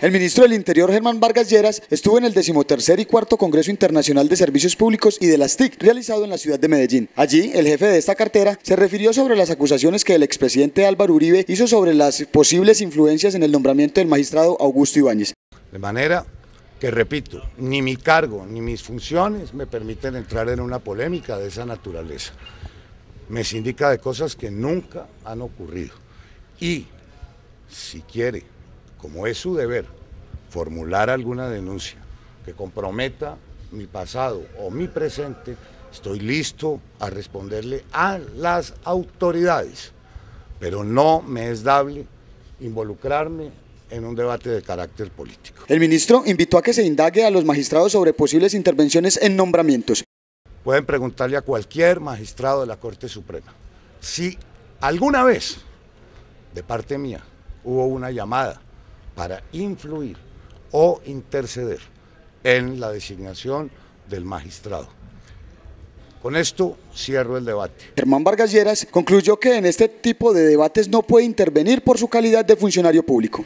El ministro del Interior, Germán Vargas Lleras, estuvo en el decimotercer y cuarto Congreso Internacional de Servicios Públicos y de las TIC, realizado en la ciudad de Medellín. Allí, el jefe de esta cartera se refirió sobre las acusaciones que el expresidente Álvaro Uribe hizo sobre las posibles influencias en el nombramiento del magistrado Augusto Ibáñez. De manera que, repito, ni mi cargo ni mis funciones me permiten entrar en una polémica de esa naturaleza. Me sindica de cosas que nunca han ocurrido. Y, si quiere, como es su deber, formular alguna denuncia que comprometa mi pasado o mi presente, estoy listo a responderle a las autoridades, pero no me es dable involucrarme en un debate de carácter político. El ministro invitó a que se indague a los magistrados sobre posibles intervenciones en nombramientos. Pueden preguntarle a cualquier magistrado de la Corte Suprema si alguna vez, de parte mía, hubo una llamada para influir o interceder en la designación del magistrado. Con esto cierro el debate. Germán Vargas Lleras concluyó que en este tipo de debates no puede intervenir por su calidad de funcionario público.